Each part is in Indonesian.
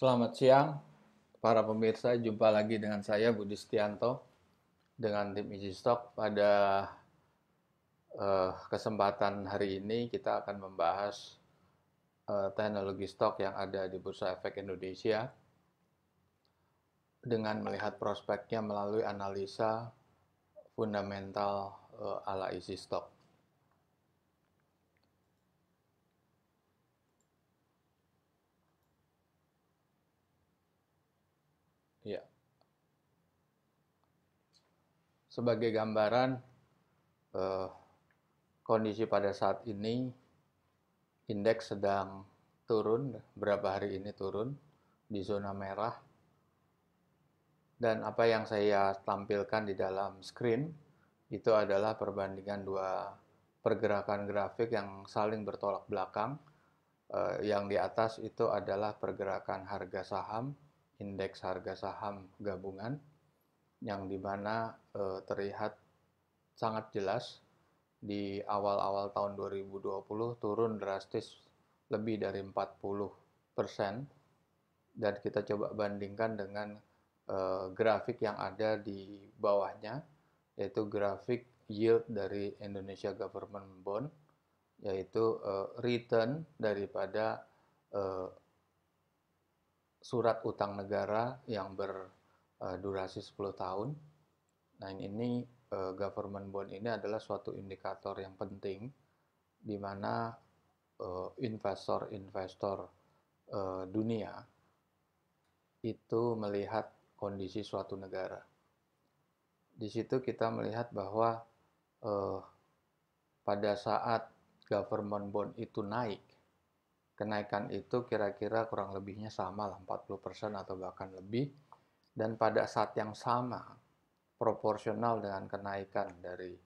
Selamat siang, para pemirsa. Jumpa lagi dengan saya Budi Setianto dengan tim Easy Stock. Pada uh, kesempatan hari ini kita akan membahas uh, teknologi stok yang ada di Bursa Efek Indonesia dengan melihat prospeknya melalui analisa fundamental uh, ala Easy Stock. sebagai gambaran eh, kondisi pada saat ini indeks sedang turun berapa hari ini turun di zona merah dan apa yang saya tampilkan di dalam screen itu adalah perbandingan dua pergerakan grafik yang saling bertolak belakang eh, yang di atas itu adalah pergerakan harga saham indeks harga saham gabungan yang dimana e, eh, terlihat sangat jelas di awal-awal tahun 2020 turun drastis lebih dari 40 persen dan kita coba bandingkan dengan e, grafik yang ada di bawahnya yaitu grafik yield dari Indonesia Government Bond yaitu e, return daripada e, surat utang negara yang ber uh, durasi 10 tahun. Nah ini uh, government bond ini adalah suatu indikator yang penting di mana uh, investor-investor uh, dunia itu melihat kondisi suatu negara. Di situ kita melihat bahwa uh, pada saat government bond itu naik, kenaikan itu kira-kira kurang lebihnya sama lah 40% atau bahkan lebih dan pada saat yang sama proporsional dengan kenaikan dari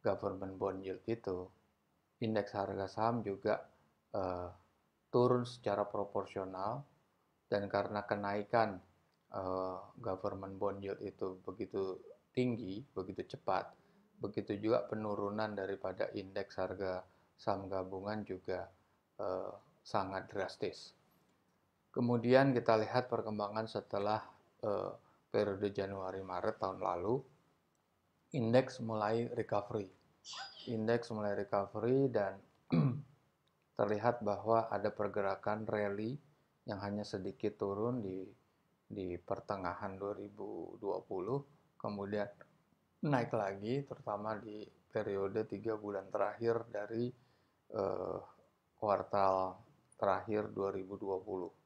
government bond yield itu indeks harga saham juga uh, turun secara proporsional dan karena kenaikan uh, government bond yield itu begitu tinggi, begitu cepat, begitu juga penurunan daripada indeks harga saham gabungan juga uh, sangat drastis. Kemudian kita lihat perkembangan setelah eh, periode Januari Maret tahun lalu indeks mulai recovery. Indeks mulai recovery dan terlihat bahwa ada pergerakan rally yang hanya sedikit turun di di pertengahan 2020 kemudian naik lagi terutama di periode tiga bulan terakhir dari eh, kuartal terakhir 2020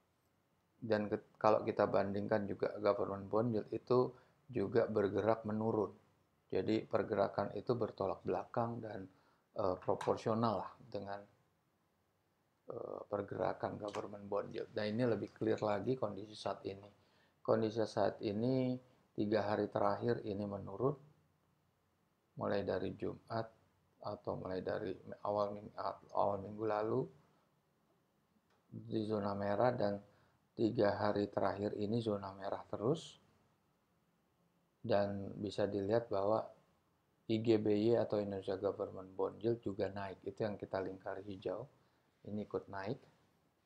dan ke, kalau kita bandingkan juga government bond yield itu juga bergerak menurun. Jadi pergerakan itu bertolak belakang dan uh, proporsional lah dengan uh, pergerakan government bond yield. Nah ini lebih clear lagi kondisi saat ini. Kondisi saat ini tiga hari terakhir ini menurun, mulai dari Jumat atau mulai dari awal awal minggu lalu di zona merah dan tiga hari terakhir ini zona merah terus dan bisa dilihat bahwa IGBY atau Indonesia Government Bond Yield juga naik itu yang kita lingkari hijau ini ikut naik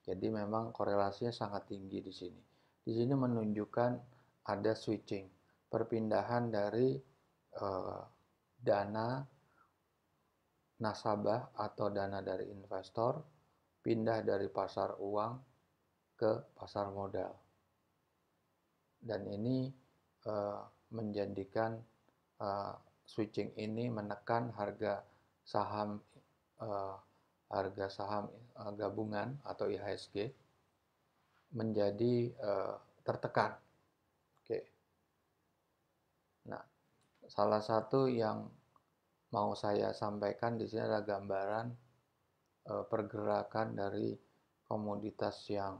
jadi memang korelasinya sangat tinggi di sini di sini menunjukkan ada switching perpindahan dari eh, dana nasabah atau dana dari investor pindah dari pasar uang ke pasar modal. Dan ini uh, menjadikan uh, switching ini menekan harga saham uh, harga saham uh, gabungan atau IHSG menjadi uh, tertekan. Oke. Okay. Nah, salah satu yang mau saya sampaikan di sini adalah gambaran uh, pergerakan dari komoditas yang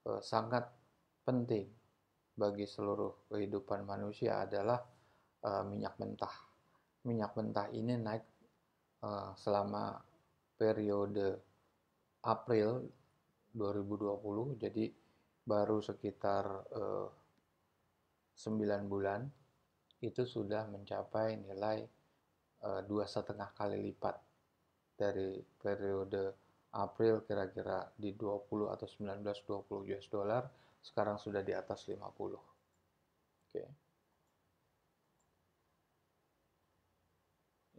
Eh, sangat penting bagi seluruh kehidupan manusia adalah eh, minyak mentah. Minyak mentah ini naik eh, selama periode April 2020, jadi baru sekitar sembilan 9 bulan itu sudah mencapai nilai dua setengah kali lipat dari periode April kira-kira di 20 atau 19-20 US dollar, sekarang sudah di atas 50. Oke. Okay.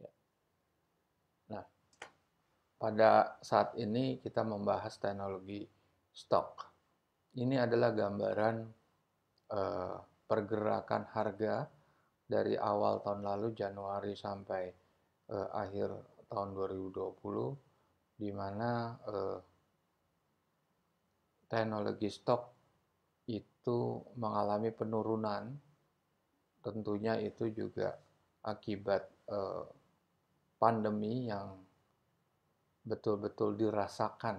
Ya. Nah, pada saat ini kita membahas teknologi stok. Ini adalah gambaran eh, pergerakan harga dari awal tahun lalu Januari sampai eh, akhir tahun 2020 di mana eh, teknologi stok itu mengalami penurunan tentunya itu juga akibat eh, pandemi yang betul-betul dirasakan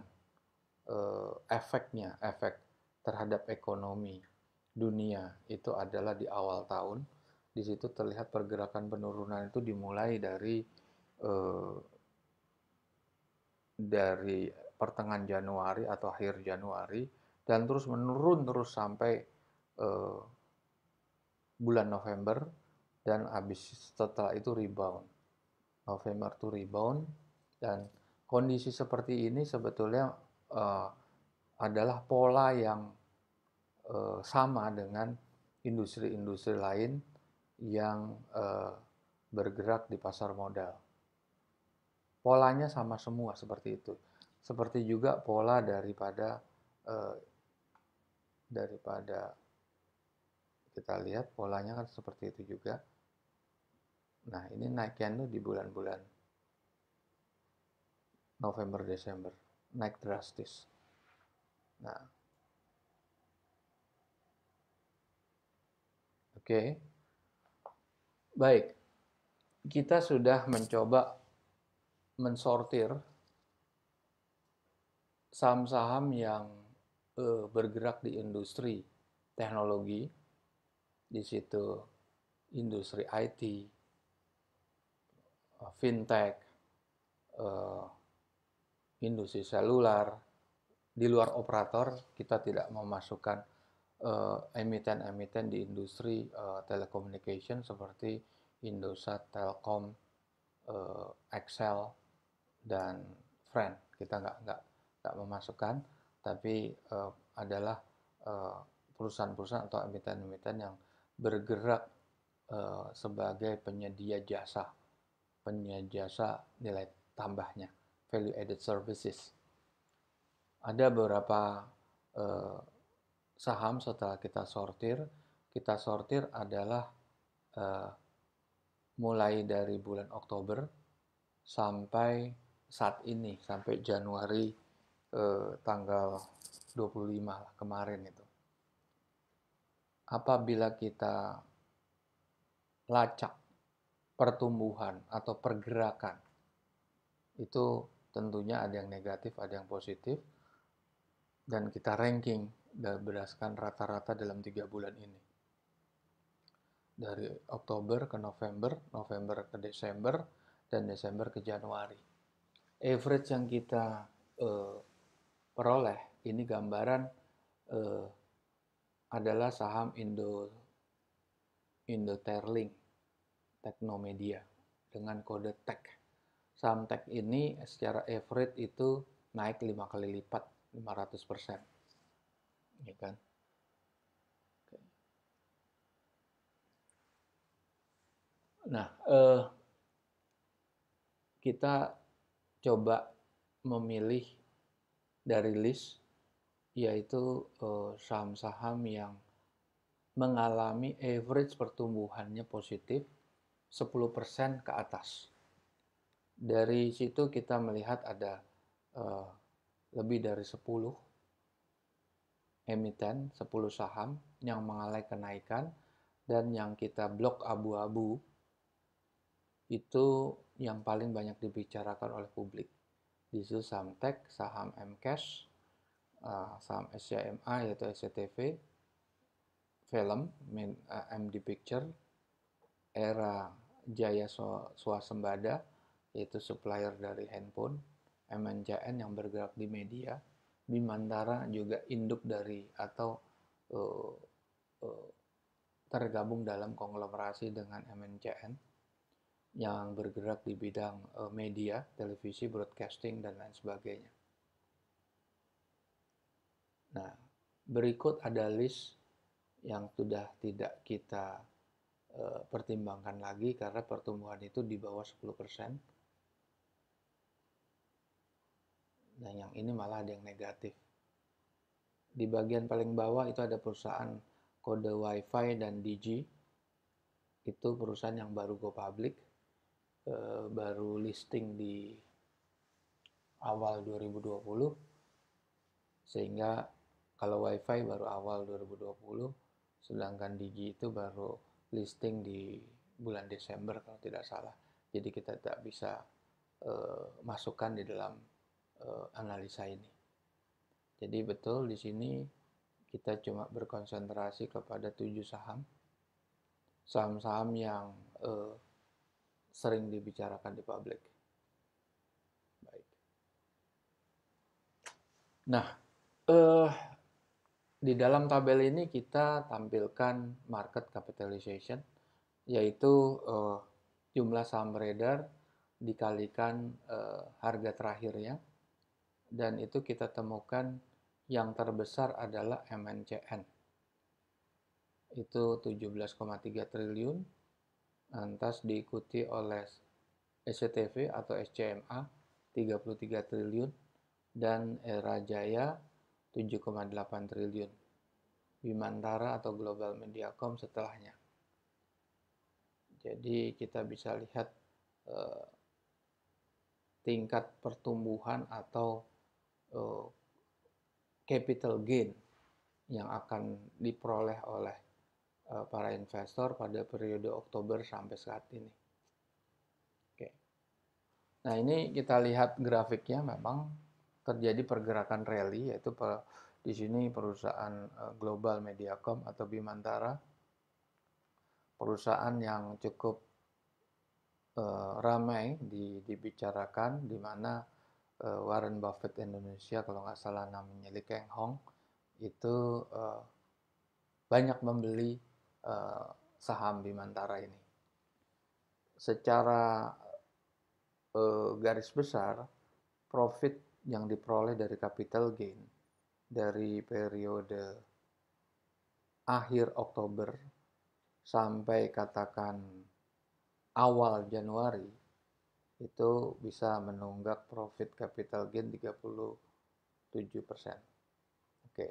eh, efeknya efek terhadap ekonomi dunia itu adalah di awal tahun di situ terlihat pergerakan penurunan itu dimulai dari eh, dari pertengahan Januari atau akhir Januari dan terus menurun terus sampai eh, bulan November dan habis setelah itu rebound. November itu rebound dan kondisi seperti ini sebetulnya uh, adalah pola yang uh, sama dengan industri-industri lain yang eh, bergerak di pasar modal polanya sama semua seperti itu. Seperti juga pola daripada eh, daripada kita lihat polanya kan seperti itu juga. Nah, ini naiknya tuh di bulan-bulan November Desember naik drastis. Nah. Oke. Okay. Baik. Kita sudah mencoba mensortir saham-saham yang uh, bergerak di industri teknologi, di situ industri IT, eh, fintech, uh, industri seluler, di luar operator kita tidak memasukkan emiten-emiten di industri telekomunikasi seperti Indosat, Telkom, Excel, dan friend kita nggak nggak nggak memasukkan tapi uh, adalah eh, perusahaan-perusahaan atau emiten-emiten yang bergerak uh, sebagai penyedia jasa penyedia jasa nilai tambahnya value added services ada beberapa uh, saham setelah kita sortir kita sortir adalah uh, mulai dari bulan Oktober sampai saat ini sampai Januari eh, tanggal 25 lah, kemarin itu. Apabila kita lacak pertumbuhan atau pergerakan itu tentunya ada yang negatif, ada yang positif dan kita ranking berdasarkan rata-rata dalam tiga bulan ini. Dari Oktober ke November, November ke Desember, dan Desember ke Januari average yang kita uh, peroleh ini gambaran uh, adalah saham Indo Indo Terling Teknomedia dengan kode tech Saham tech ini secara average itu naik 5 kali lipat, 500%. Ya kan? Nah, eh, kita coba memilih dari list yaitu eh, saham-saham yang mengalami average pertumbuhannya positif 10% ke atas. Dari situ kita melihat ada uh, lebih dari 10 emiten, 10 saham yang mengalami kenaikan dan yang kita blok abu-abu itu yang paling banyak dibicarakan oleh publik. situ saham tech, eh, saham Mcash, uh, saham SCMA yaitu SCTV, film min, uh, eh, MD Picture, era Jaya Swasembada yaitu supplier dari handphone, MNJN yang bergerak di media, Bimantara juga induk dari atau uh, uh, tergabung dalam konglomerasi dengan mnjn yang bergerak di bidang eh, media, televisi, broadcasting, dan lain sebagainya. Nah, berikut ada list yang sudah tidak kita eh, pertimbangkan lagi karena pertumbuhan itu di bawah 10%. Dan yang ini malah ada yang negatif. Di bagian paling bawah itu ada perusahaan kode WiFi dan DG. Itu perusahaan yang baru go public. Eh, baru listing di awal 2020 sehingga kalau WiFi baru awal 2020 sedangkan Digi itu baru listing di bulan Desember kalau tidak salah jadi kita tak bisa uh, masukkan di dalam uh, analisa ini jadi betul di sini kita cuma berkonsentrasi kepada tujuh saham saham-saham yang uh, sering dibicarakan di publik. Baik. Nah, eh, di dalam tabel ini kita tampilkan market capitalization, yaitu eh, jumlah saham beredar dikalikan eh, harga terakhirnya, dan itu kita temukan yang terbesar adalah MNCN. Itu 17,3 triliun, lantas diikuti oleh SCTV atau SCMA 33 triliun dan Era Jaya 7,8 triliun. Bimantara atau Global Mediacom setelahnya. Jadi kita bisa lihat eh, tingkat pertumbuhan atau eh, capital gain yang akan diperoleh oleh Eh, para investor pada periode Oktober sampai saat ini. Oke. Nah, ini kita lihat grafiknya memang terjadi pergerakan rally yaitu di sini perusahaan eh, global Mediacom atau Bimantara perusahaan yang cukup uh, ramai di, dibicarakan di mana uh, Warren Buffett Indonesia kalau nggak salah namanya Lee Keng Hong itu uh, banyak membeli eh, saham Bimantara ini. Secara eh, garis besar, profit yang diperoleh dari capital gain dari periode akhir Oktober sampai katakan awal Januari itu bisa menunggak profit capital gain 37%. Oke.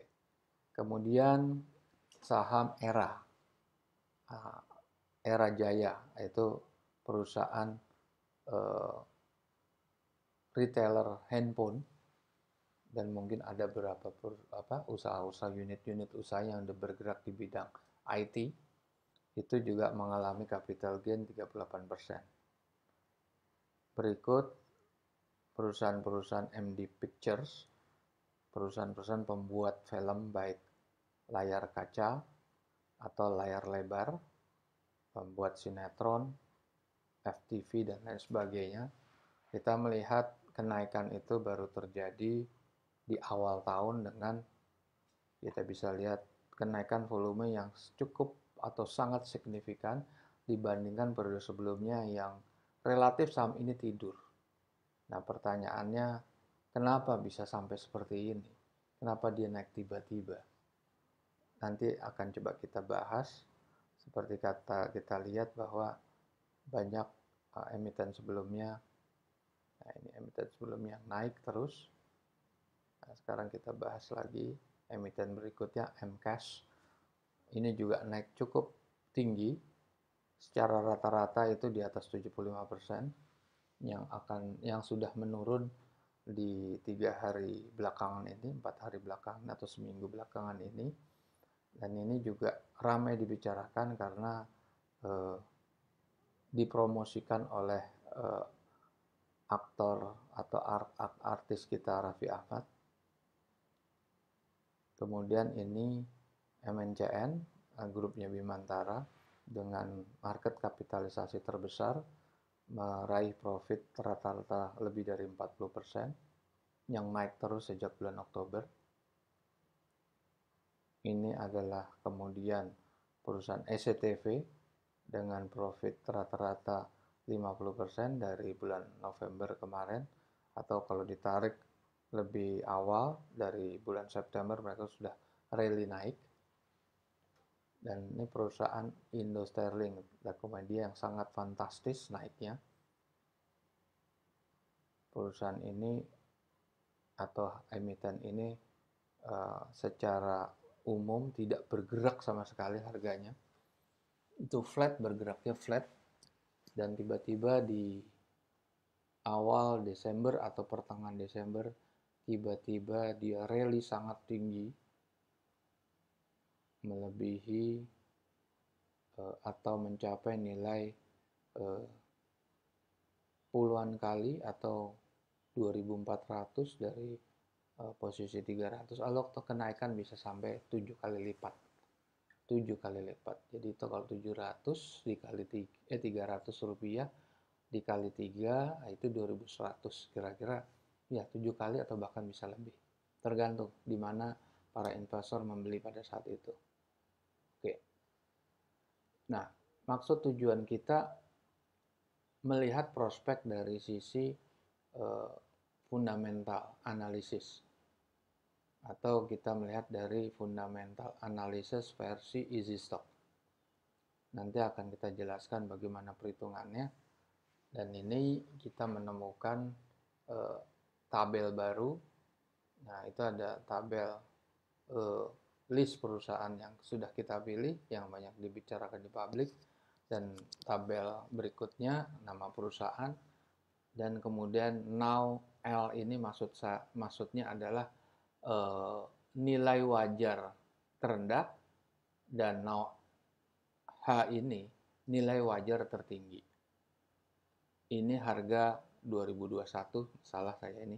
Kemudian saham ERA Era Jaya, yaitu perusahaan uh, retailer handphone dan mungkin ada beberapa per, usaha-usaha unit-unit usaha yang bergerak di bidang IT itu juga mengalami capital gain 38%. Berikut perusahaan-perusahaan MD Pictures, perusahaan-perusahaan pembuat film baik layar kaca, atau layar lebar, pembuat sinetron, FTV, dan lain sebagainya, kita melihat kenaikan itu baru terjadi di awal tahun dengan kita bisa lihat kenaikan volume yang cukup atau sangat signifikan dibandingkan periode sebelumnya yang relatif saham ini tidur. Nah pertanyaannya, kenapa bisa sampai seperti ini? Kenapa dia naik tiba-tiba? nanti akan coba kita bahas. Seperti kata kita lihat bahwa banyak uh, emiten sebelumnya, nah ini emiten sebelumnya naik terus. Nah, sekarang kita bahas lagi emiten berikutnya Mcash. Ini juga naik cukup tinggi secara rata-rata itu di atas 75% yang akan yang sudah menurun di tiga hari belakangan ini, empat hari belakangan atau seminggu belakangan ini dan ini juga ramai dibicarakan karena eh, dipromosikan oleh eh, aktor atau art, art, artis kita Raffi Ahmad. Kemudian ini MNCN, eh, grupnya Bimantara dengan market kapitalisasi terbesar meraih profit rata-rata lebih dari 40% yang naik terus sejak bulan Oktober ini adalah kemudian perusahaan SCTV dengan profit rata-rata 50% dari bulan November kemarin atau kalau ditarik lebih awal dari bulan September mereka sudah rally naik dan ini perusahaan Indo Sterling Lakomedia yang sangat fantastis naiknya perusahaan ini atau emiten ini uh, secara umum tidak bergerak sama sekali harganya itu flat bergeraknya flat dan tiba-tiba di awal Desember atau pertengahan Desember tiba-tiba dia rally sangat tinggi melebihi eh, atau mencapai nilai eh, puluhan kali atau 2400 dari Eh, posisi 300 alok eh, atau kenaikan bisa sampai 7 kali lipat 7 kali lipat jadi itu kalau 700 dikali tiga, eh, 300 rupiah dikali 3 eh, itu 2100 kira-kira ya 7 kali atau bahkan bisa lebih tergantung di mana para investor membeli pada saat itu oke nah maksud tujuan kita melihat prospek dari sisi eh, fundamental analysis atau kita melihat dari fundamental analysis versi easy stock. Nanti akan kita jelaskan bagaimana perhitungannya dan ini kita menemukan e, tabel baru. Nah, itu ada tabel e, list perusahaan yang sudah kita pilih yang banyak dibicarakan di publik dan tabel berikutnya nama perusahaan dan kemudian now L ini maksud maksudnya adalah e, nilai wajar terendah dan now H ini nilai wajar tertinggi. Ini harga 2021 salah saya ini.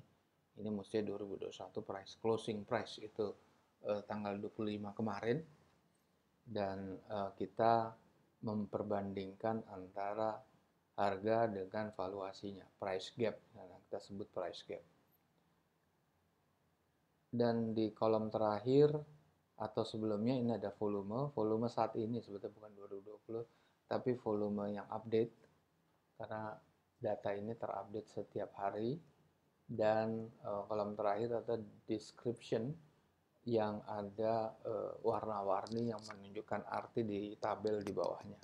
Ini mestinya 2021 price closing price itu e, tanggal 25 kemarin dan e, kita memperbandingkan antara harga dengan valuasinya, price gap. Nah, kita sebut price gap. Dan di kolom terakhir atau sebelumnya ini ada volume. Volume saat ini sebetulnya bukan 2020, tapi volume yang update karena data ini terupdate setiap hari dan uh, kolom terakhir atau description yang ada uh, warna-warni yang menunjukkan arti di tabel di bawahnya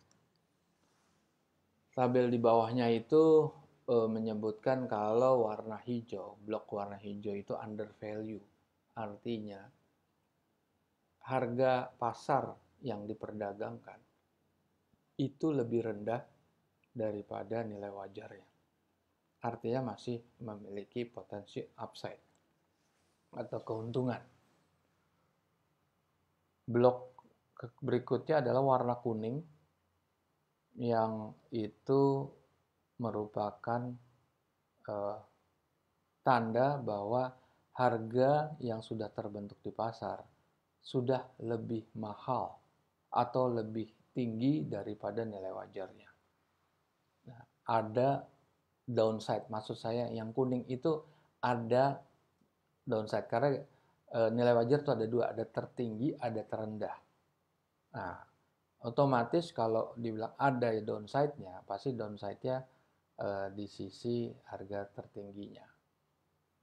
tabel di bawahnya itu e, menyebutkan kalau warna hijau, blok warna hijau itu under value. Artinya harga pasar yang diperdagangkan itu lebih rendah daripada nilai wajarnya. Artinya masih memiliki potensi upside atau keuntungan. Blok berikutnya adalah warna kuning yang itu merupakan eh, tanda bahwa harga yang sudah terbentuk di pasar sudah lebih mahal atau lebih tinggi daripada nilai wajarnya. Nah, ada downside, maksud saya yang kuning itu ada downside karena e, nilai wajar itu ada dua, ada tertinggi, ada terendah. Nah, otomatis kalau dibilang ada ya downside-nya, pasti downside-nya e, di sisi harga tertingginya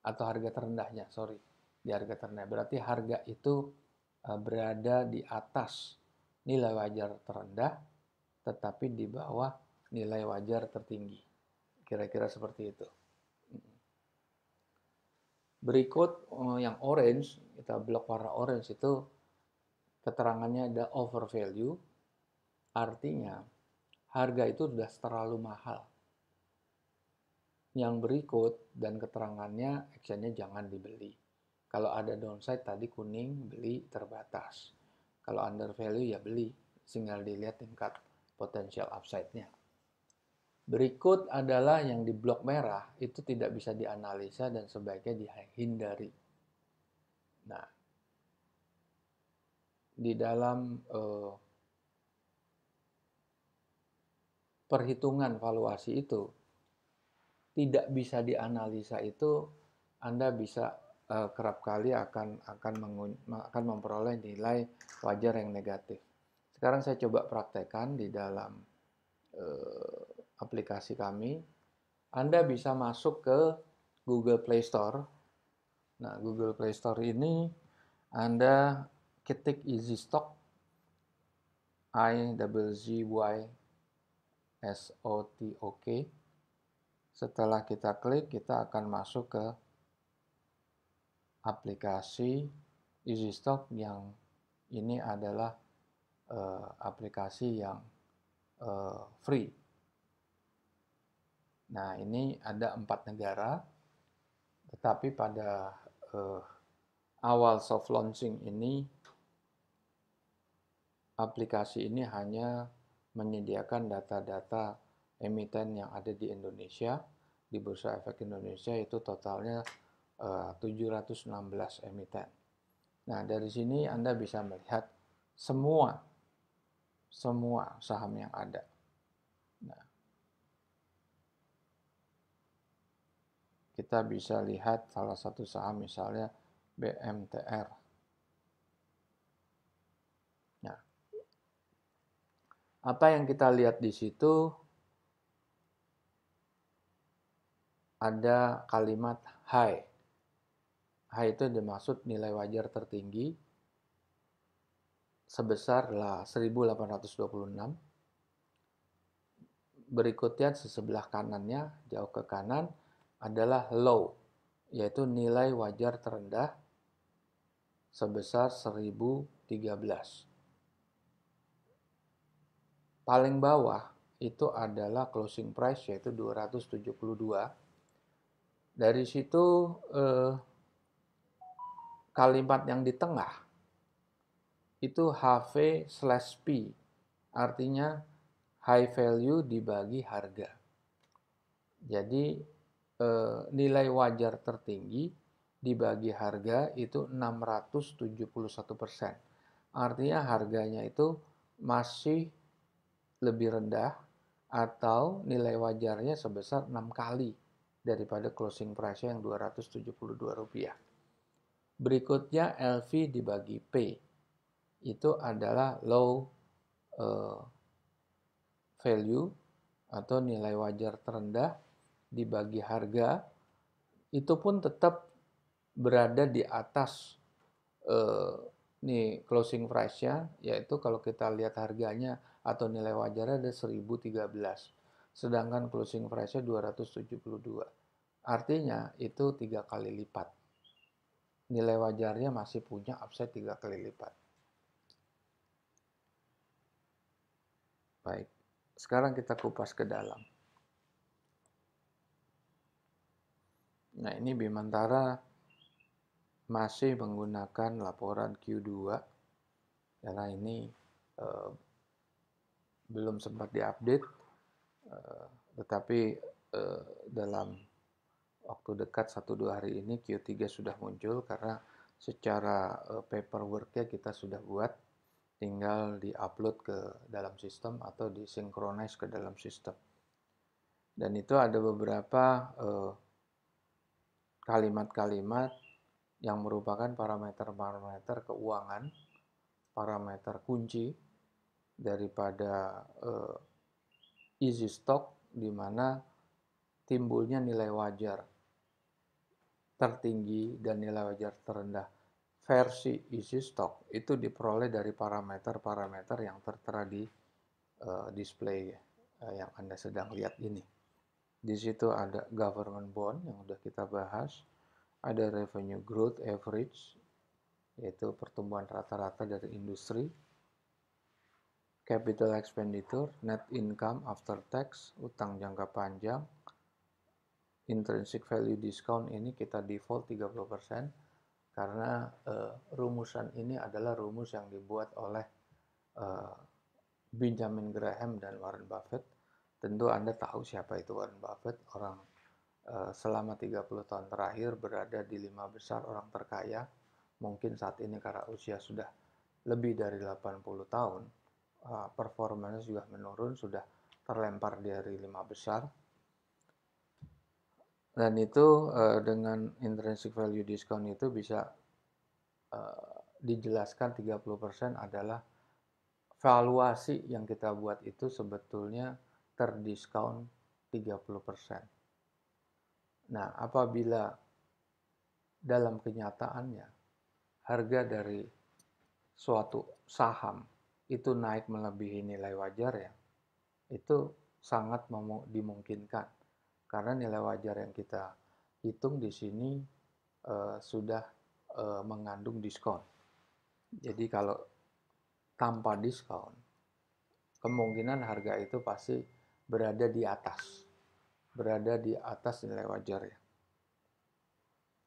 atau harga terendahnya, sorry, di harga terendah. Berarti harga itu e, berada di atas nilai wajar terendah, tetapi di bawah nilai wajar tertinggi. Kira-kira seperti itu. Berikut eh, yang orange, kita blok warna orange itu keterangannya ada overvalue, Artinya, harga itu sudah terlalu mahal. Yang berikut dan keterangannya, actionnya jangan dibeli. Kalau ada downside tadi kuning, beli terbatas. Kalau under value ya beli, tinggal dilihat tingkat potensial upside-nya. Berikut adalah yang di blok merah, itu tidak bisa dianalisa dan sebaiknya dihindari. Nah, di dalam uh, perhitungan valuasi itu tidak bisa dianalisa itu Anda bisa uh, kerap kali akan akan akan memperoleh nilai wajar yang negatif. Sekarang saya coba praktekkan di dalam uh, aplikasi kami. Anda bisa masuk ke Google Play Store. Nah, Google Play Store ini anda ketik easy stock I double Z Y SOTOK. Setelah kita klik, kita akan masuk ke aplikasi EasyStock yang ini adalah uh, aplikasi yang uh, free. Nah, ini ada empat negara, tetapi pada uh, awal soft launching ini, aplikasi ini hanya menyediakan data-data emiten yang ada di Indonesia di Bursa Efek Indonesia itu totalnya eh, uh, 716 emiten. Nah, dari sini Anda bisa melihat semua semua saham yang ada. Nah, kita bisa lihat salah satu saham misalnya BMTR Apa yang kita lihat di situ ada kalimat high. High itu dimaksud nilai wajar tertinggi sebesar 1826. Berikutnya sebelah kanannya jauh ke kanan adalah low yaitu nilai wajar terendah sebesar 1013 paling bawah itu adalah closing price yaitu 272. Dari situ eh, kalimat yang di tengah itu HV slash P artinya high value dibagi harga. Jadi eh, nilai wajar tertinggi dibagi harga itu 671%. Artinya harganya itu masih lebih rendah atau nilai wajarnya sebesar 6 kali daripada closing price yang Rp272. Berikutnya LV dibagi P. Itu adalah low uh, value atau nilai wajar terendah dibagi harga itu pun tetap berada di atas uh, nih closing price-nya yaitu kalau kita lihat harganya atau nilai wajarnya ada 1013. Sedangkan closing price-nya 272. Artinya itu tiga kali lipat. Nilai wajarnya masih punya upside tiga kali lipat. Baik, sekarang kita kupas ke dalam. Nah ini Bimantara masih menggunakan laporan Q2 karena ini eh, belum sempat diupdate, uh, tetapi uh, dalam waktu dekat satu dua hari ini Q3 sudah muncul karena secara uh, paperworknya kita sudah buat, tinggal diupload ke dalam sistem atau disinkronize ke dalam sistem. Dan itu ada beberapa kalimat-kalimat yang merupakan parameter-parameter keuangan, parameter kunci, daripada uh, easy stock di mana timbulnya nilai wajar tertinggi dan nilai wajar terendah versi easy stock itu diperoleh dari parameter-parameter yang tertera di uh, display uh, yang Anda sedang lihat ini. Di situ ada government bond yang sudah kita bahas, ada revenue growth average yaitu pertumbuhan rata-rata dari industri, capital expenditure, net income after tax, utang jangka panjang, intrinsic value discount ini kita default 30% karena uh, rumusan ini adalah rumus yang dibuat oleh uh, Benjamin Graham dan Warren Buffett. Tentu Anda tahu siapa itu Warren Buffett, orang uh, selama 30 tahun terakhir berada di lima besar orang terkaya. Mungkin saat ini karena usia sudah lebih dari 80 tahun performance eh, performanya sudah menurun, sudah terlempar dari lima besar. Dan itu eh, dengan intrinsic value discount itu bisa uh, dijelaskan 30% adalah valuasi yang kita buat itu sebetulnya terdiskon 30%. Nah, apabila dalam kenyataannya harga dari suatu saham itu naik melebihi nilai wajar ya, itu sangat dimungkinkan karena nilai wajar yang kita hitung di sini uh, sudah uh, mengandung diskon. Jadi kalau tanpa diskon, kemungkinan harga itu pasti berada di atas, berada di atas nilai wajar ya.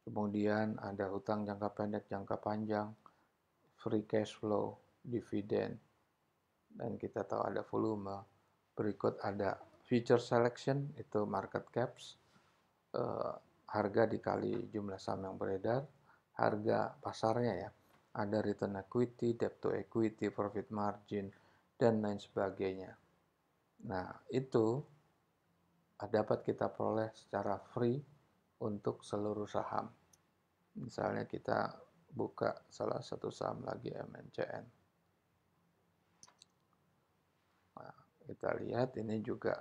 Kemudian ada hutang jangka pendek, jangka panjang, free cash flow, dividend, dan kita tahu ada volume berikut ada future selection itu market caps uh, harga dikali jumlah saham yang beredar harga pasarnya ya ada return equity, debt to equity, profit margin dan lain sebagainya. Nah, itu dapat kita peroleh secara free untuk seluruh saham. Misalnya kita buka salah satu saham lagi MNCN. Kita lihat ini juga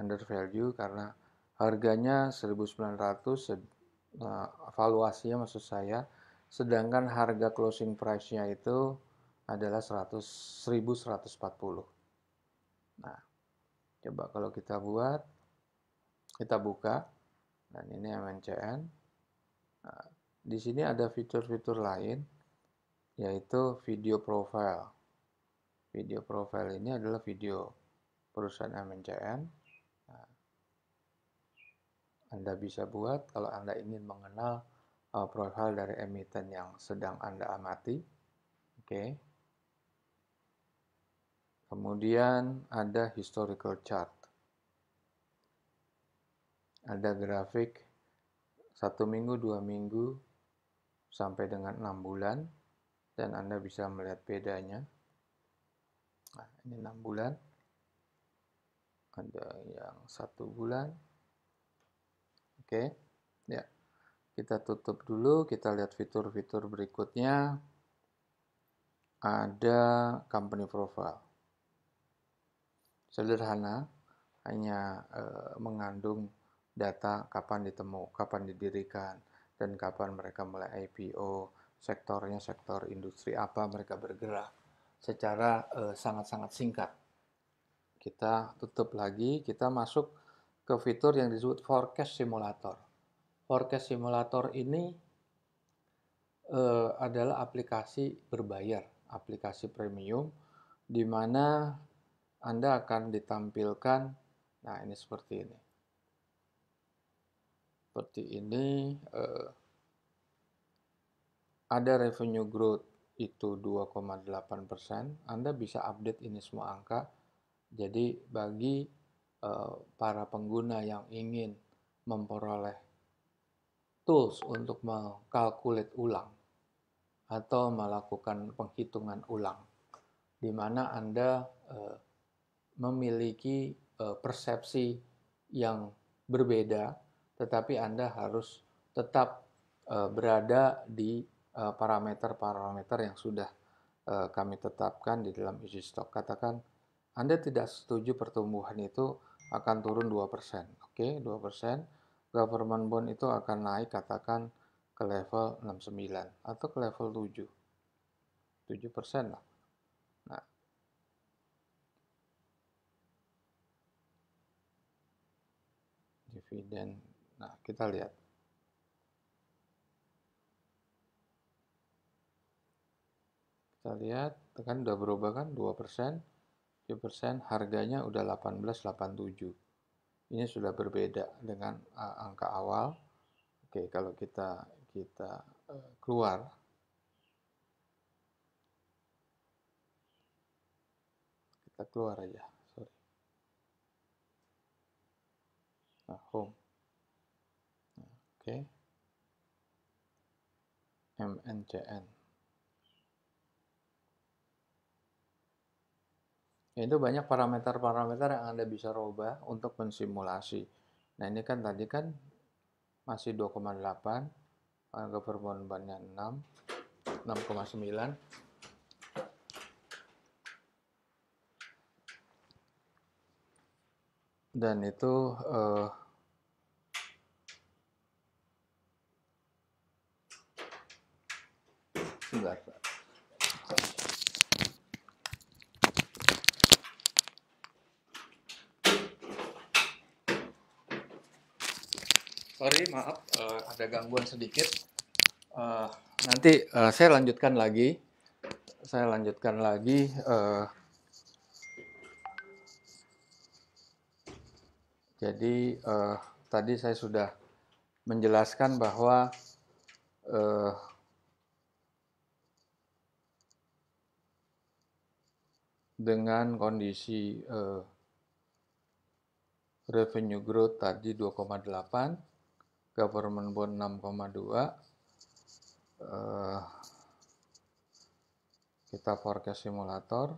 under value karena harganya 1900 eh, valuasinya maksud saya sedangkan harga closing price-nya itu adalah 100 1140. Nah, coba kalau kita buat kita buka dan ini MNCN. Nah, di sini ada fitur-fitur lain yaitu video profile. Video profile ini adalah video perusahaan MNCN. Nah, anda bisa buat kalau Anda ingin mengenal uh, profil dari emiten yang sedang Anda amati. Oke. Okay. Kemudian ada historical chart. Ada grafik satu minggu, dua minggu, sampai dengan enam bulan, dan Anda bisa melihat bedanya. Nah, ini enam bulan ada yang satu bulan oke okay. ya kita tutup dulu kita lihat fitur-fitur berikutnya ada company profile sederhana hanya e, mengandung data kapan ditemu, kapan didirikan, dan kapan mereka mulai IPO, sektornya sektor industri apa mereka bergerak secara eh, sangat-sangat e, singkat. Kita tutup lagi, kita masuk ke fitur yang disebut forecast simulator. Forecast simulator ini uh, adalah aplikasi berbayar, aplikasi premium, di mana Anda akan ditampilkan, nah ini seperti ini. Seperti ini, uh, ada revenue growth itu 2,8%, Anda bisa update ini semua angka jadi bagi uh, para pengguna yang ingin memperoleh tools untuk mengkalkulat ulang atau melakukan penghitungan ulang, di mana Anda uh, memiliki uh, persepsi yang berbeda, tetapi Anda harus tetap uh, berada di parameter-parameter yang sudah kami tetapkan di dalam uji stok. Katakan anda tidak setuju pertumbuhan itu akan turun 2%. Oke, okay, 2%. Government bond itu akan naik katakan ke level 69 atau ke level 7. 7% lah. Nah. Dividen. Nah, kita lihat. Kita lihat, tekan udah berubah kan 2%. 7 harganya udah 1887. Ini sudah berbeda dengan uh, angka awal. Oke, kalau kita kita uh, keluar kita keluar aja, sorry. Nah, home. Nah, oke. Okay. MNCN. Ya, itu banyak parameter-parameter yang Anda bisa rubah untuk mensimulasi. Nah, ini kan tadi kan masih 2,8, angka perbannya 6, 6,9. Dan itu eh, sorry maaf uh, ada gangguan sedikit. Uh, nanti uh, saya lanjutkan lagi. Saya lanjutkan lagi. Uh, jadi uh, tadi saya sudah menjelaskan bahwa uh, dengan kondisi uh, revenue growth tadi delapan government bond 6,2 uh, eh, kita forecast simulator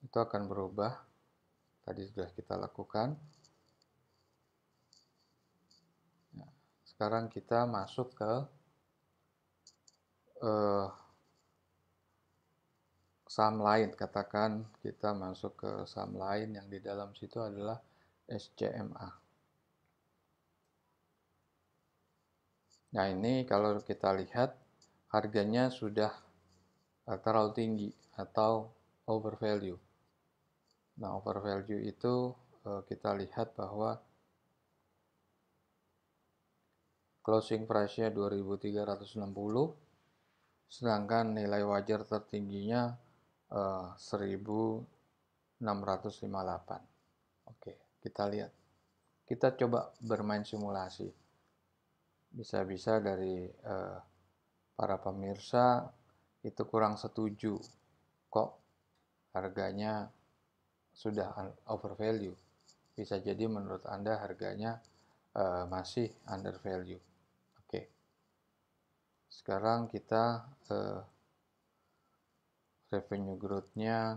itu akan berubah tadi sudah kita lakukan ya, sekarang kita masuk ke uh, saham lain katakan kita masuk ke saham lain yang di dalam situ adalah SCMA Nah ini kalau kita lihat harganya sudah eh, terlalu tinggi atau overvalue. Nah overvalue itu eh, kita lihat bahwa closing price-nya 2360 sedangkan nilai wajar tertingginya eh, uh, 1658. Oke, kita lihat. Kita coba bermain simulasi bisa-bisa dari uh, para pemirsa itu kurang setuju kok harganya sudah over value. Bisa jadi menurut Anda harganya uh, masih under value. Oke. Okay. Sekarang kita uh, revenue growth-nya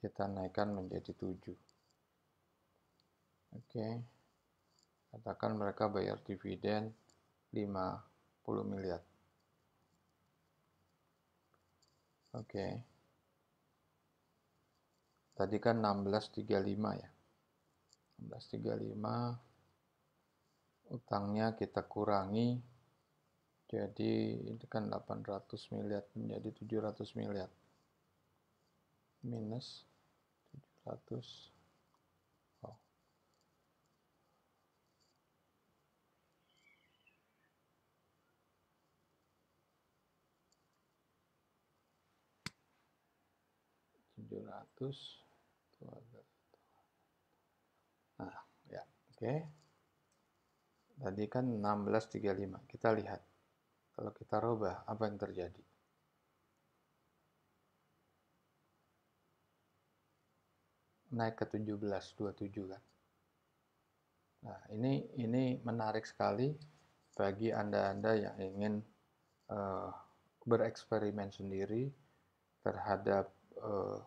kita naikkan menjadi 7. Oke. Okay katakan mereka bayar dividen 50 miliar. Oke. Okay. Tadi kan 1635 ya. 1635 utangnya kita kurangi jadi ini kan 800 miliar menjadi 700 miliar minus 700 700 nah ya oke okay. tadi kan 1635 kita lihat kalau kita rubah apa yang terjadi naik ke 1727 kan nah ini ini menarik sekali bagi anda-anda yang ingin uh, bereksperimen sendiri terhadap uh,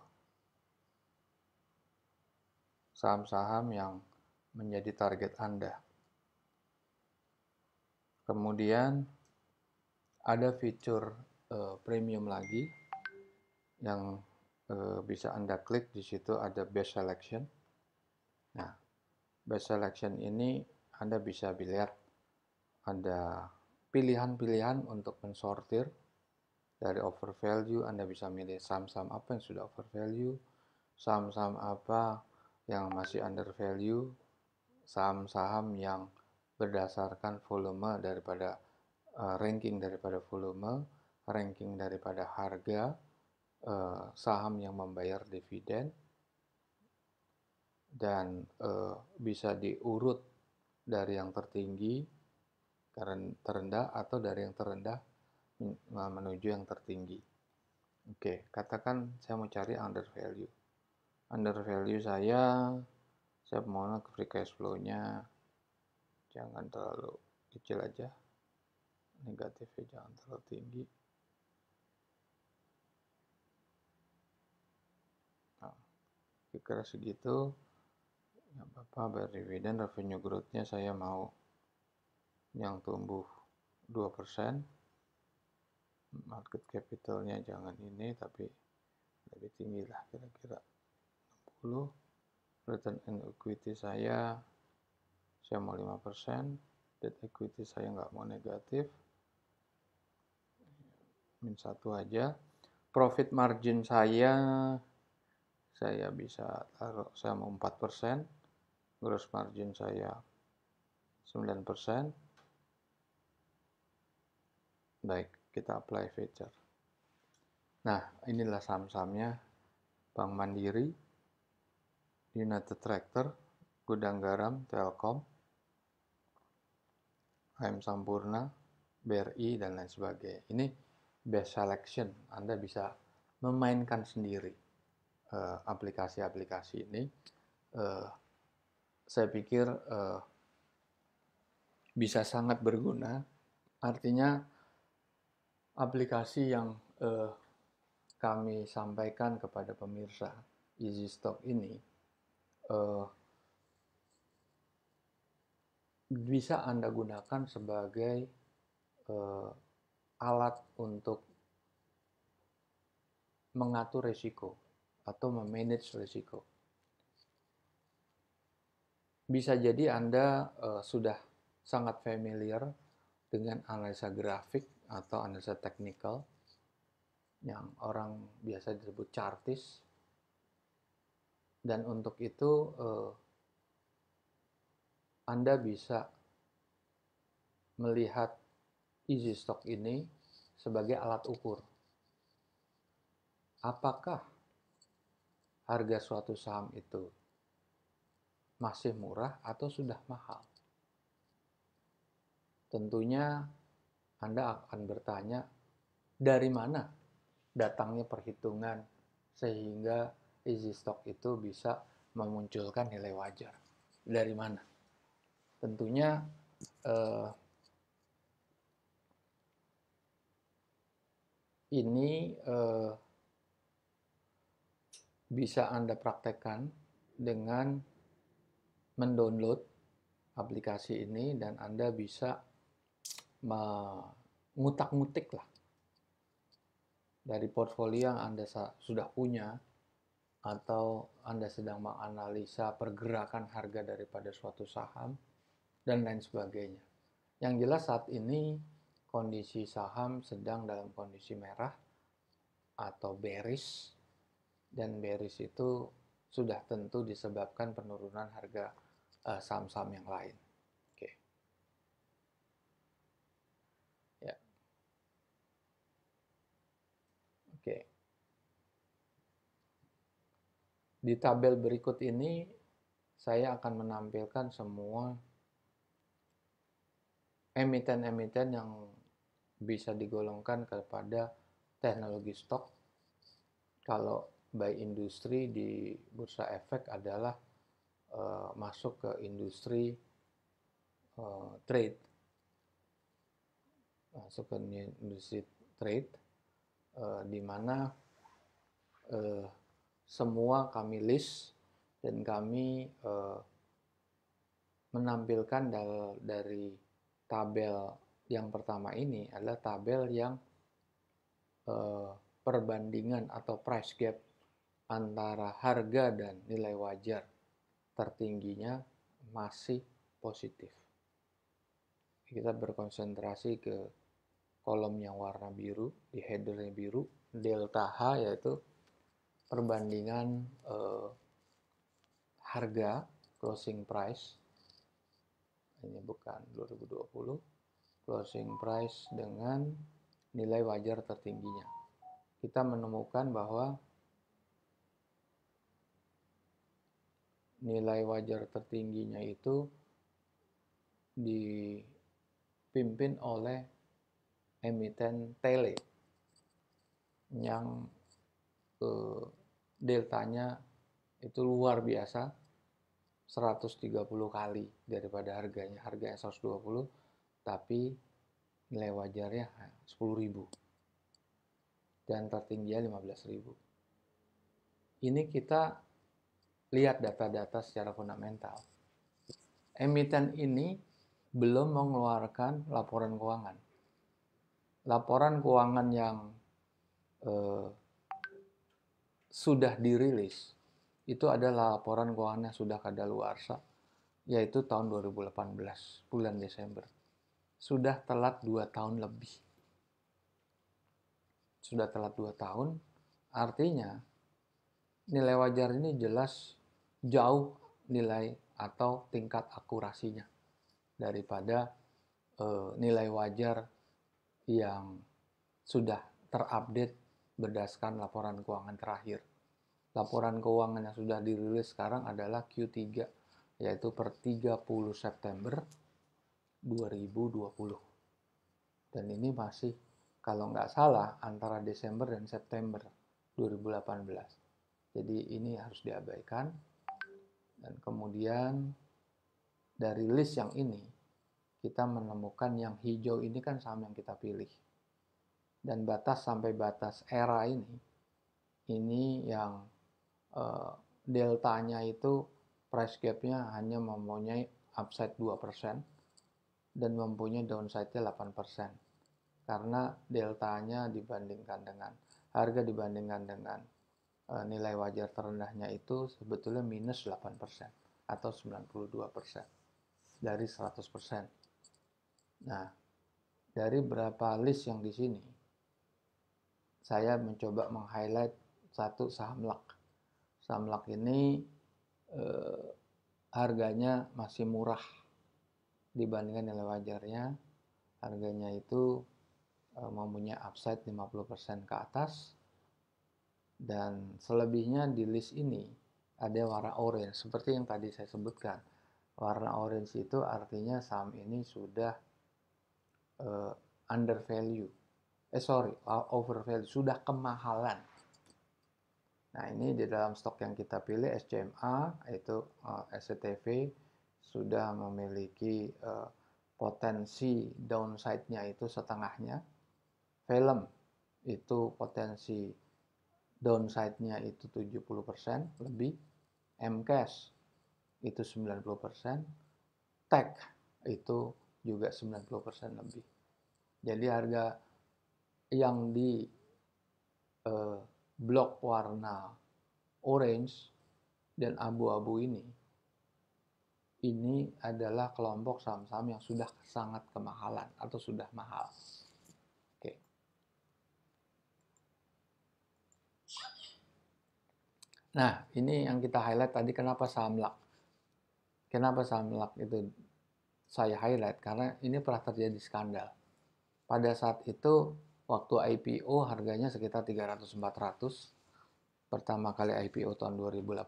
saham-saham yang menjadi target Anda. Kemudian ada fitur eh, premium lagi yang eh, bisa Anda klik di situ ada best selection. Nah, best selection ini Anda bisa lihat ada pilihan-pilihan untuk mensortir dari over value Anda bisa milih saham-saham apa yang sudah over value, saham-saham apa yang masih under value, saham-saham yang berdasarkan volume daripada uh, ranking daripada volume, ranking daripada harga, uh, saham yang membayar dividen, dan uh, bisa diurut dari yang tertinggi terendah atau dari yang terendah menuju yang tertinggi. Oke, okay, katakan saya mau cari under value under value saya saya mau ke free cash flow-nya jangan terlalu kecil aja negatifnya jangan terlalu tinggi nah, kira segitu nggak apa-apa bayar revenue growth-nya saya mau yang tumbuh 2% market capitalnya jangan ini tapi lebih tinggi lah kira-kira return equity saya saya mau 5% debt equity saya nggak mau negatif min satu aja profit margin saya saya bisa taruh saya mau 4% gross margin saya 9% baik kita apply feature nah inilah saham-sahamnya Bank Mandiri United Tractor, Gudang Garam, Telkom, AM Sampurna, BRI, dan lain sebagainya. Ini best selection, Anda bisa memainkan sendiri eh, aplikasi-aplikasi uh, ini. Uh, saya pikir uh, bisa sangat berguna, artinya aplikasi yang uh, kami sampaikan kepada pemirsa EasyStock ini uh, bisa Anda gunakan sebagai uh, alat untuk mengatur risiko atau memanage risiko. Bisa jadi Anda uh, sudah sangat familiar dengan analisa grafik atau analisa teknikal yang orang biasa disebut chartis dan untuk itu eh, Anda bisa melihat easy stock ini sebagai alat ukur. Apakah harga suatu saham itu masih murah atau sudah mahal? Tentunya Anda akan bertanya dari mana datangnya perhitungan sehingga easy stock itu bisa memunculkan nilai wajar. Dari mana? Tentunya eh, ini eh, bisa Anda praktekkan dengan mendownload aplikasi ini dan Anda bisa mengutak mutik lah dari portfolio yang Anda sudah punya atau Anda sedang menganalisa pergerakan harga daripada suatu saham, dan lain sebagainya. Yang jelas saat ini kondisi saham sedang dalam kondisi merah atau bearish, dan bearish itu sudah tentu disebabkan penurunan harga eh, saham-saham yang lain. Di tabel berikut ini, saya akan menampilkan semua emiten-emiten yang bisa digolongkan kepada teknologi stok. Kalau by industri di bursa efek adalah uh, masuk ke industri uh, trade, masuk ke industri trade, uh, di mana uh, semua kami list dan kami uh, menampilkan dari, dari tabel yang pertama ini adalah tabel yang uh, perbandingan atau price gap antara harga dan nilai wajar tertingginya masih positif. Kita berkonsentrasi ke kolom yang warna biru, di headernya biru, delta H yaitu perbandingan uh, harga closing price ini bukan 2020 closing price dengan nilai wajar tertingginya kita menemukan bahwa nilai wajar tertingginya itu dipimpin oleh emiten tele yang eh, deltanya itu luar biasa 130 kali daripada harganya harga harganya 120 tapi nilai wajarnya 10.000 dan tertingginya 15.000 ini kita lihat data-data secara fundamental emiten ini belum mengeluarkan laporan keuangan laporan keuangan yang eh, sudah dirilis itu adalah laporan keuangan yang sudah kada kadaluarsa yaitu tahun 2018 bulan Desember sudah telat dua tahun lebih sudah telat dua tahun artinya nilai wajar ini jelas jauh nilai atau tingkat akurasinya daripada e, nilai wajar yang sudah terupdate berdasarkan laporan keuangan terakhir. Laporan keuangan yang sudah dirilis sekarang adalah Q3, yaitu per 30 September 2020. Dan ini masih, kalau nggak salah, antara Desember dan September 2018. Jadi ini harus diabaikan. Dan kemudian dari list yang ini, kita menemukan yang hijau ini kan saham yang kita pilih dan batas sampai batas era ini ini yang uh, deltanya itu price gapnya hanya mempunyai upside 2% dan mempunyai downside-nya 8% karena deltanya dibandingkan dengan harga dibandingkan dengan uh, nilai wajar terendahnya itu sebetulnya minus 8% atau 92% dari 100%. Nah, dari berapa list yang di sini saya mencoba meng-highlight satu saham LAK. Saham LAK ini eh, harganya masih murah dibandingkan nilai wajarnya. Harganya itu eh, mempunyai upside 50% ke atas. Dan selebihnya di list ini ada warna orange seperti yang tadi saya sebutkan. Warna orange itu artinya saham ini sudah eh, under value eh sorry overvalue sudah kemahalan nah ini di dalam stok yang kita pilih SCMA itu uh, eh, SCTV sudah memiliki uh, potensi downside-nya itu setengahnya film itu potensi downside-nya itu 70% lebih MCAS itu 90% tech itu juga 90% lebih jadi harga yang di eh, blok warna orange dan abu-abu ini, ini adalah kelompok saham-saham yang sudah sangat kemahalan atau sudah mahal. Oke. Nah, ini yang kita highlight tadi kenapa saham LAK. Kenapa saham LAK itu saya highlight karena ini pernah terjadi skandal. Pada saat itu waktu IPO harganya sekitar 300-400 pertama kali IPO tahun 2018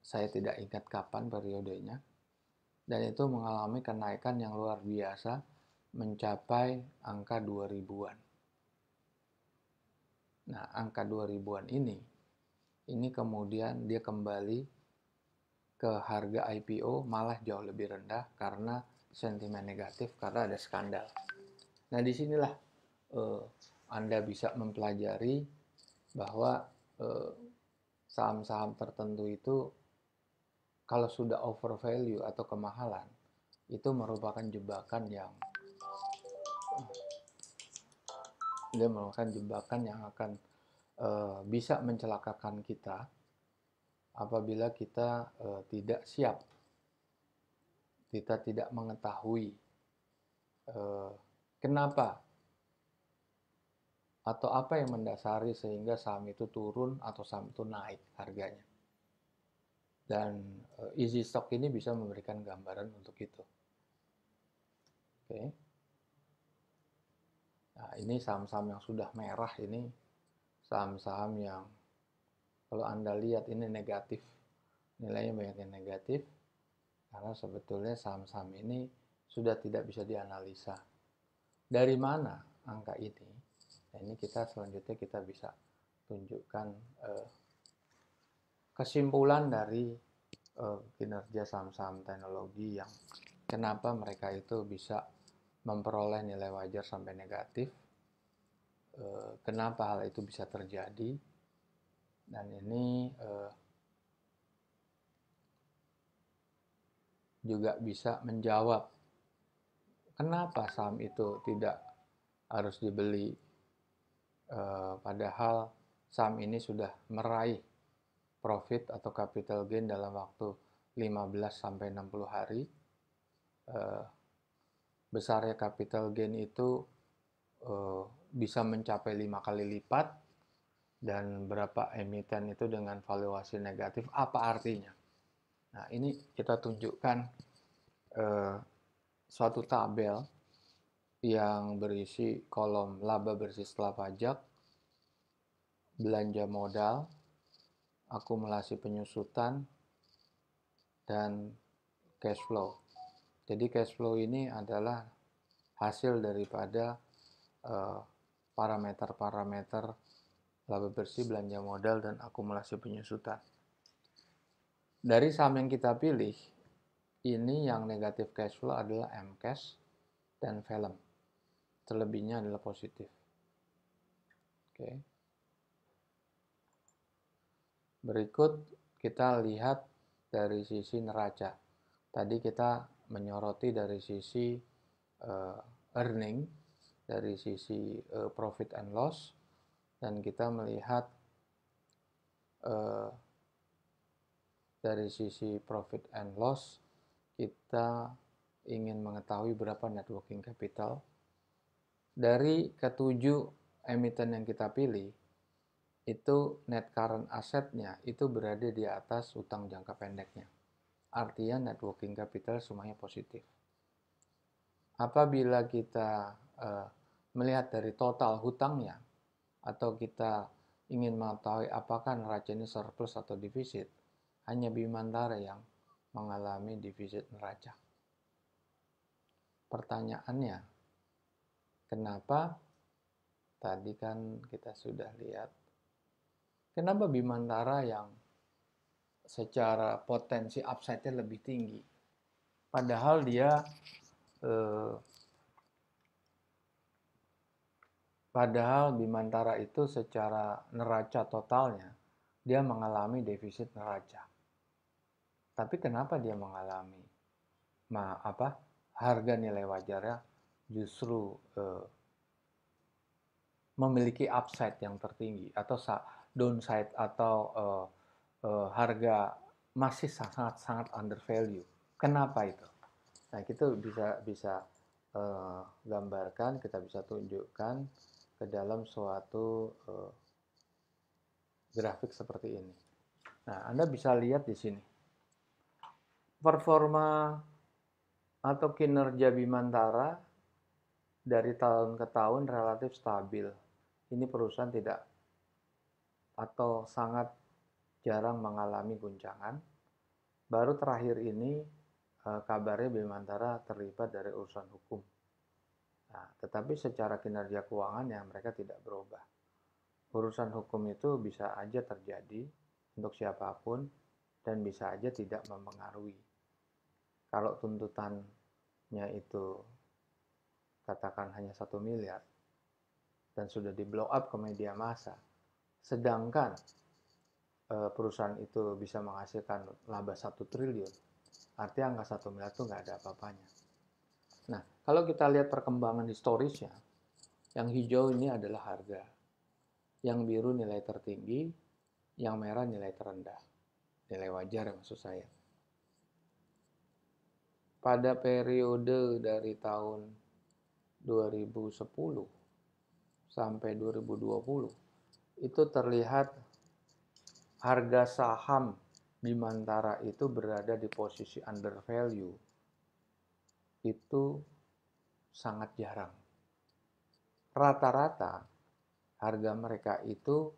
saya tidak ingat kapan periodenya dan itu mengalami kenaikan yang luar biasa mencapai angka 2000-an nah angka 2000-an ini ini kemudian dia kembali ke harga IPO malah jauh lebih rendah karena sentimen negatif karena ada skandal. Nah, disinilah eh, Anda bisa mempelajari bahwa eh, saham-saham eh, tertentu itu kalau sudah over value atau kemahalan, itu merupakan jebakan yang eh, dia merupakan jebakan yang akan e, bisa mencelakakan kita apabila kita e, tidak siap, kita tidak mengetahui e, Kenapa? Atau apa yang mendasari sehingga saham itu turun atau saham itu naik harganya? Dan eh, easy stock ini bisa memberikan gambaran untuk itu. Oke. Nah, ini saham-saham yang sudah merah ini saham-saham yang kalau Anda lihat ini negatif. Nilainya banyak yang negatif karena sebetulnya saham-saham ini sudah tidak bisa dianalisa dari mana angka ini. Nah, ini kita selanjutnya kita bisa tunjukkan eh, kesimpulan dari eh, kinerja saham-saham teknologi yang kenapa mereka itu bisa memperoleh nilai wajar sampai negatif, eh, kenapa hal itu bisa terjadi, dan ini eh, juga bisa menjawab kenapa saham itu tidak harus dibeli e, padahal saham ini sudah meraih profit atau capital gain dalam waktu 15 sampai 60 hari. E, besarnya capital gain itu e, bisa mencapai lima kali lipat dan berapa emiten itu dengan valuasi negatif apa artinya? Nah, ini kita tunjukkan e, suatu tabel yang berisi kolom laba bersih setelah pajak, belanja modal, akumulasi penyusutan, dan cash flow. Jadi cash flow ini adalah hasil daripada eh, parameter-parameter uh, laba bersih, belanja modal, dan akumulasi penyusutan. Dari saham yang kita pilih, ini yang negatif cash flow adalah MCash dan film. Selebihnya adalah positif. Oke. Berikut kita lihat dari sisi neraca. Tadi kita menyoroti dari sisi uh, earning, dari sisi uh, profit and loss, dan kita melihat uh, dari sisi profit and loss kita ingin mengetahui berapa networking capital dari ketujuh emiten yang kita pilih itu net current asetnya itu berada di atas utang jangka pendeknya. Artinya networking capital semuanya positif. Apabila kita uh, melihat dari total hutangnya atau kita ingin mengetahui apakah neraca ini surplus atau defisit, hanya Bimantara yang mengalami defisit neraca. Pertanyaannya, kenapa tadi kan kita sudah lihat, kenapa Bimantara yang secara potensi upside-nya lebih tinggi, padahal dia eh, padahal Bimantara itu secara neraca totalnya dia mengalami defisit neraca tapi kenapa dia mengalami ma apa harga nilai wajarnya justru uh, memiliki upside yang tertinggi atau downside atau uh, uh, harga masih sangat sangat under value? Kenapa itu? Nah, kita bisa bisa uh, gambarkan, kita bisa tunjukkan ke dalam suatu uh, grafik seperti ini. Nah, Anda bisa lihat di sini performa atau kinerja Bimantara dari tahun ke tahun relatif stabil. Ini perusahaan tidak atau sangat jarang mengalami guncangan. Baru terakhir ini eh, kabarnya Bimantara terlibat dari urusan hukum. Nah, tetapi secara kinerja keuangan yang mereka tidak berubah. Urusan hukum itu bisa aja terjadi untuk siapapun dan bisa aja tidak mempengaruhi kalau tuntutannya itu katakan hanya satu miliar dan sudah di blow up ke media massa, sedangkan uh, perusahaan itu bisa menghasilkan laba satu triliun, artinya angka satu miliar itu nggak ada apa-apanya. Nah, kalau kita lihat perkembangan historisnya, yang hijau ini adalah harga, yang biru nilai tertinggi, yang merah nilai terendah, nilai wajar maksud saya pada periode dari tahun 2010 sampai 2020 itu terlihat harga saham Bimantara itu berada di posisi under value itu sangat jarang. Rata-rata harga mereka itu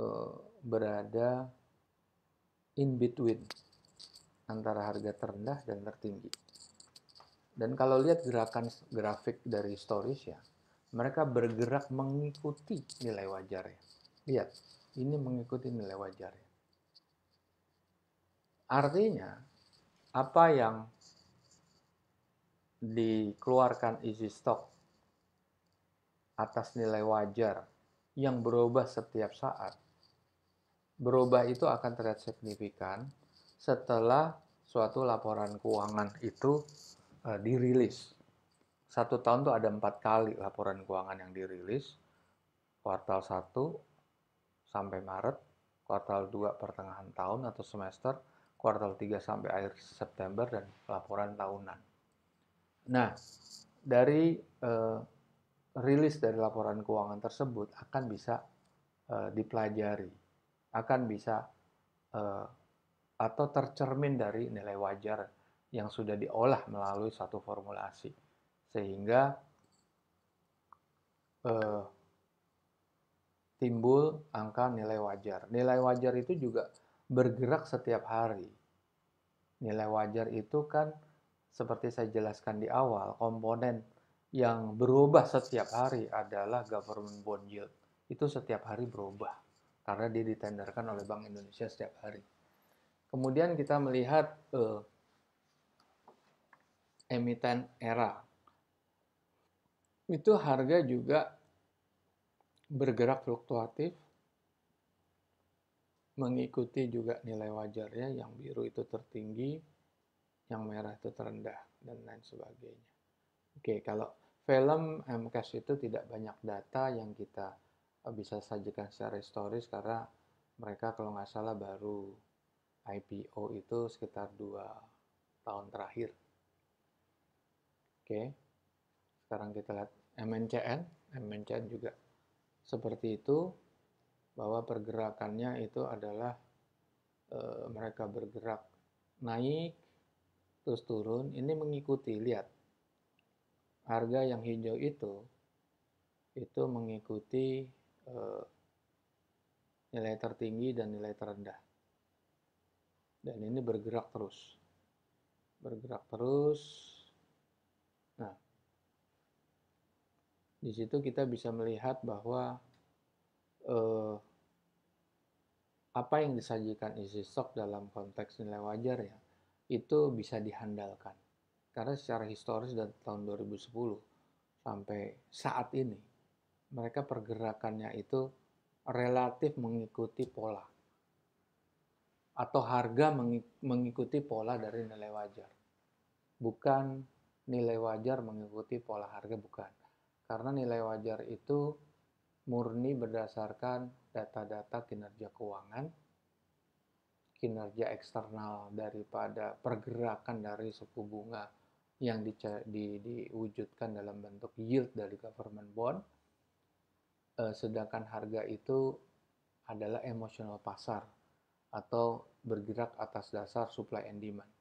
eh, berada in between antara harga terendah dan tertinggi. Dan kalau lihat gerakan grafik dari storage ya, mereka bergerak mengikuti nilai wajarnya. Lihat, ini mengikuti nilai wajarnya. Artinya, apa yang dikeluarkan easy stok atas nilai wajar yang berubah setiap saat, berubah itu akan terlihat signifikan setelah suatu laporan keuangan itu e, dirilis. Satu tahun tuh ada empat kali laporan keuangan yang dirilis, kuartal 1 sampai Maret, kuartal 2 pertengahan tahun atau semester, kuartal 3 sampai akhir September, dan laporan tahunan. Nah, dari e, rilis dari laporan keuangan tersebut akan bisa e, dipelajari, akan bisa atau tercermin dari nilai wajar yang sudah diolah melalui satu formulasi. Sehingga eh, timbul angka nilai wajar. Nilai wajar itu juga bergerak setiap hari. Nilai wajar itu kan seperti saya jelaskan di awal, komponen yang berubah setiap hari adalah government bond yield. Itu setiap hari berubah karena dia ditenderkan oleh Bank Indonesia setiap hari. Kemudian kita melihat uh, emiten era. Itu harga juga bergerak fluktuatif, mengikuti juga nilai wajarnya, yang biru itu tertinggi, yang merah itu terendah, dan lain sebagainya. Oke, kalau film MCAS itu tidak banyak data yang kita eh, bisa sajikan secara historis karena mereka kalau nggak salah baru IPO itu sekitar dua tahun terakhir. Oke, sekarang kita lihat MNCN. MNCN juga seperti itu, bahwa pergerakannya itu adalah e, mereka bergerak naik terus turun. Ini mengikuti, lihat harga yang hijau itu itu mengikuti e, nilai tertinggi dan nilai terendah dan ini bergerak terus bergerak terus nah di situ kita bisa melihat bahwa eh, apa yang disajikan isi stok dalam konteks nilai wajar ya itu bisa dihandalkan karena secara historis dari tahun 2010 sampai saat ini mereka pergerakannya itu relatif mengikuti pola atau harga mengikuti pola dari nilai wajar. Bukan nilai wajar mengikuti pola harga, bukan. Karena nilai wajar itu murni berdasarkan data-data kinerja keuangan, kinerja eksternal daripada pergerakan dari suku bunga yang di, di, diwujudkan dalam bentuk yield dari government bond, eh, sedangkan harga itu adalah emosional pasar atau bergerak atas dasar supply and demand.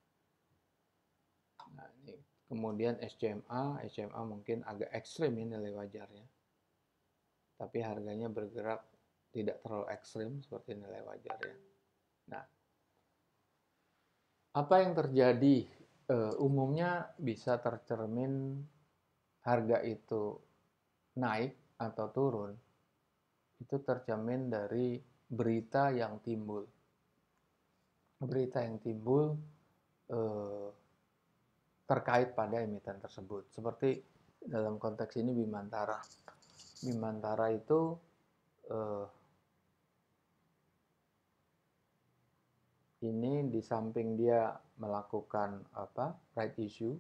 Nah, ini. Kemudian SCMA, SCMA mungkin agak ekstrim ini nilai wajarnya. Tapi harganya bergerak tidak terlalu ekstrim seperti nilai wajarnya. Nah, apa yang terjadi eh, umumnya bisa tercermin harga itu naik atau turun itu tercermin dari berita yang timbul berita yang timbul eh, terkait pada emiten tersebut. Seperti dalam konteks ini Bimantara. Bimantara itu eh, ini di samping dia melakukan apa right issue,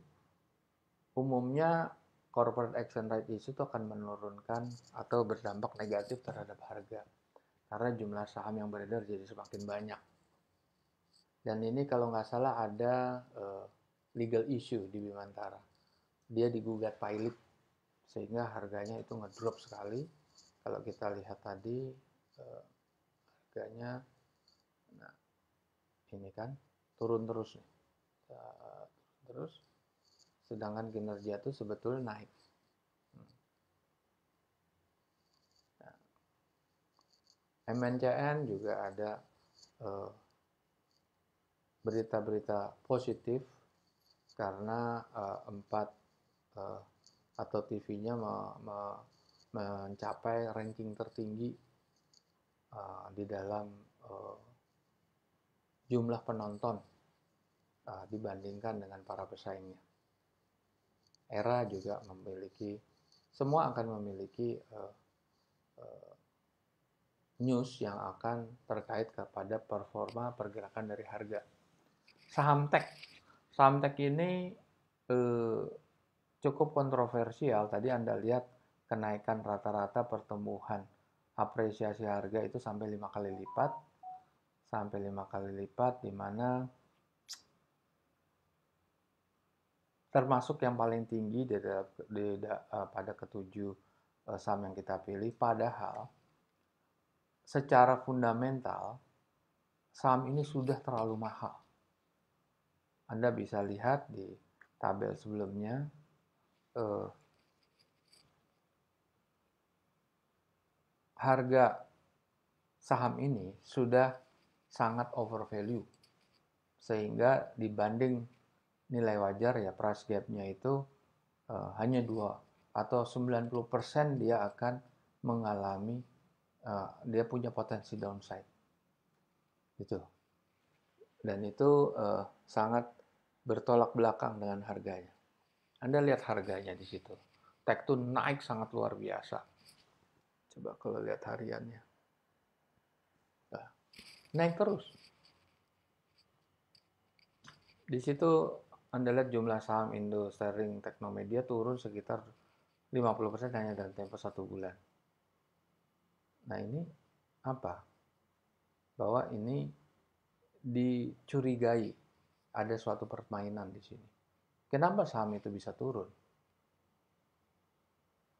umumnya corporate action right issue itu akan menurunkan atau berdampak negatif terhadap harga karena jumlah saham yang beredar jadi semakin banyak. Dan ini kalau nggak salah ada uh, legal issue di Bimantara. Dia digugat pilot sehingga harganya itu ngedrop sekali. Kalau kita lihat tadi uh, harganya, nah ini kan turun terus nih, uh, terus. Sedangkan kinerja itu sebetulnya naik. MNCN hmm. nah, juga ada uh, berita-berita positif karena uh, empat uh, atau TV-nya me, me, mencapai ranking tertinggi uh, di dalam uh, jumlah penonton uh, dibandingkan dengan para pesaingnya. Era juga memiliki semua akan memiliki uh, uh, news yang akan terkait kepada performa pergerakan dari harga saham tech. Saham tech ini eh, cukup kontroversial. Tadi Anda lihat kenaikan rata-rata pertumbuhan apresiasi harga itu sampai lima kali lipat. Sampai lima kali lipat di mana termasuk yang paling tinggi di, di, di, eh, pada ketujuh eh, saham yang kita pilih. Padahal secara fundamental saham ini sudah terlalu mahal. Anda bisa lihat di tabel sebelumnya eh, harga saham ini sudah sangat overvalue sehingga dibanding nilai wajar ya price gap-nya itu eh, hanya dua atau 90% dia akan mengalami eh, dia punya potensi downside gitu dan itu eh, sangat bertolak belakang dengan harganya. Anda lihat harganya di situ. Tektun naik sangat luar biasa. Coba kalau lihat hariannya. naik terus. Di situ Anda lihat jumlah saham Indo Sharing Teknomedia turun sekitar 50% hanya dalam tempo satu bulan. Nah ini apa? Bahwa ini dicurigai ada suatu permainan di sini. Kenapa saham itu bisa turun?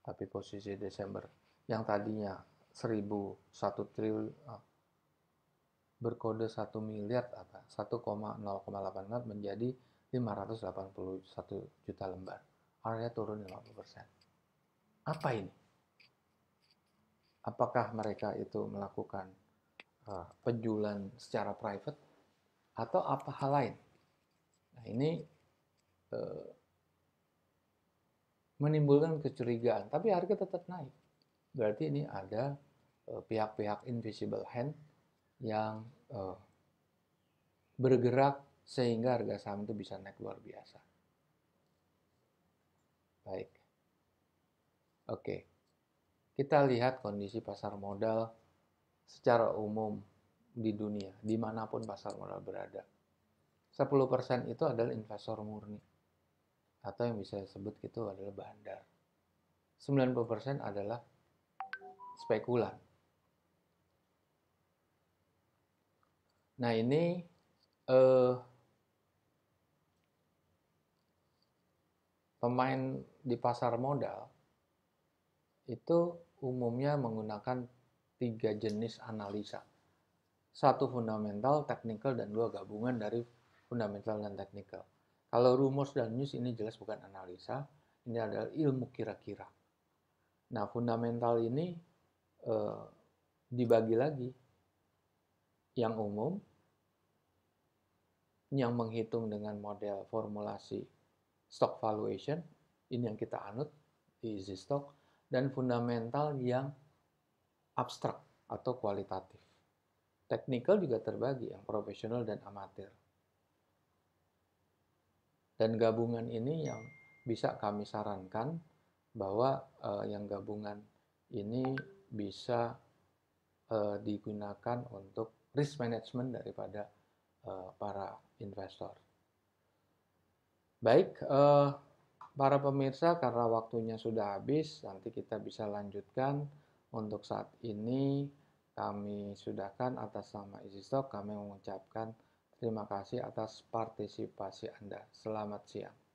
Tapi posisi Desember yang tadinya 1000 triliun ah, berkode 1 miliar apa 1,084 menjadi 581 juta lembar. Area turun 50%. Apa ini? Apakah mereka itu melakukan ah, penjualan secara private atau apa hal lain? Nah, ini eh, menimbulkan kecurigaan, tapi harga tetap naik. Berarti ini ada eh, pihak-pihak eh, invisible hand yang eh, bergerak sehingga harga saham itu bisa naik luar biasa. Baik. Oke. Kita lihat kondisi pasar modal secara umum di dunia, dimanapun pasar modal berada. 10% itu adalah investor murni atau yang bisa disebut itu adalah bandar. 90% adalah spekulan. Nah, ini eh, pemain di pasar modal itu umumnya menggunakan tiga jenis analisa. Satu fundamental, technical, dan dua gabungan dari fundamental dan teknikal. Kalau rumus dan news ini jelas bukan analisa, ini adalah ilmu kira-kira. Nah, fundamental ini eh, dibagi lagi. Yang umum, yang menghitung dengan model formulasi stock valuation, ini yang kita anut di easy stock, dan fundamental yang abstrak atau kualitatif. Technical juga terbagi yang profesional dan amatir. Dan gabungan ini yang bisa kami sarankan bahwa uh, yang gabungan ini bisa uh, digunakan untuk risk management daripada uh, para investor. Baik, uh, para pemirsa karena waktunya sudah habis, nanti kita bisa lanjutkan untuk saat ini kami sudahkan atas nama isi kami mengucapkan Terima kasih atas partisipasi Anda. Selamat siang.